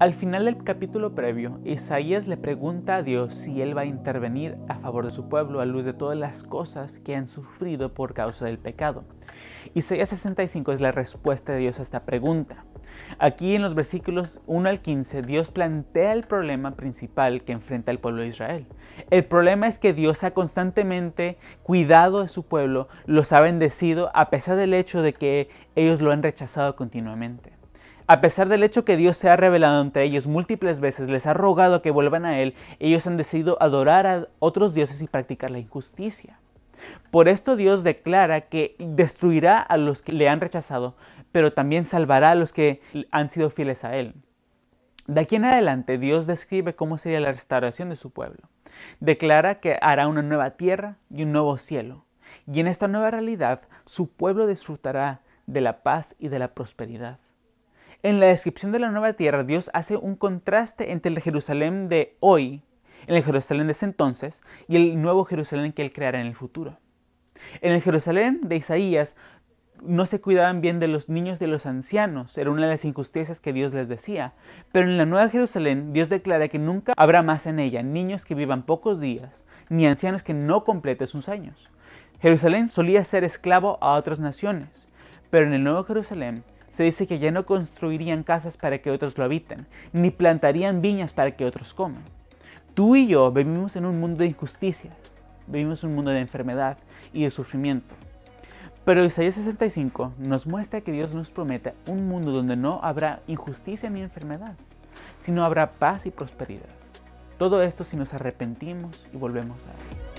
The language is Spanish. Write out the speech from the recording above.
Al final del capítulo previo, Isaías le pregunta a Dios si él va a intervenir a favor de su pueblo a luz de todas las cosas que han sufrido por causa del pecado. Isaías 65 es la respuesta de Dios a esta pregunta. Aquí en los versículos 1 al 15, Dios plantea el problema principal que enfrenta el pueblo de Israel. El problema es que Dios ha constantemente cuidado de su pueblo, los ha bendecido a pesar del hecho de que ellos lo han rechazado continuamente. A pesar del hecho que Dios se ha revelado ante ellos múltiples veces, les ha rogado que vuelvan a Él, ellos han decidido adorar a otros dioses y practicar la injusticia. Por esto Dios declara que destruirá a los que le han rechazado, pero también salvará a los que han sido fieles a Él. De aquí en adelante Dios describe cómo sería la restauración de su pueblo. Declara que hará una nueva tierra y un nuevo cielo. Y en esta nueva realidad su pueblo disfrutará de la paz y de la prosperidad. En la descripción de la nueva tierra, Dios hace un contraste entre el Jerusalén de hoy, el Jerusalén de ese entonces, y el nuevo Jerusalén que Él creará en el futuro. En el Jerusalén de Isaías no se cuidaban bien de los niños de los ancianos, era una de las injusticias que Dios les decía, pero en la Nueva Jerusalén Dios declara que nunca habrá más en ella niños que vivan pocos días, ni ancianos que no completen sus años. Jerusalén solía ser esclavo a otras naciones, pero en el Nuevo Jerusalén se dice que ya no construirían casas para que otros lo habiten, ni plantarían viñas para que otros coman. Tú y yo vivimos en un mundo de injusticias, vivimos en un mundo de enfermedad y de sufrimiento. Pero Isaías 65 nos muestra que Dios nos promete un mundo donde no habrá injusticia ni enfermedad, sino habrá paz y prosperidad. Todo esto si nos arrepentimos y volvemos a Él.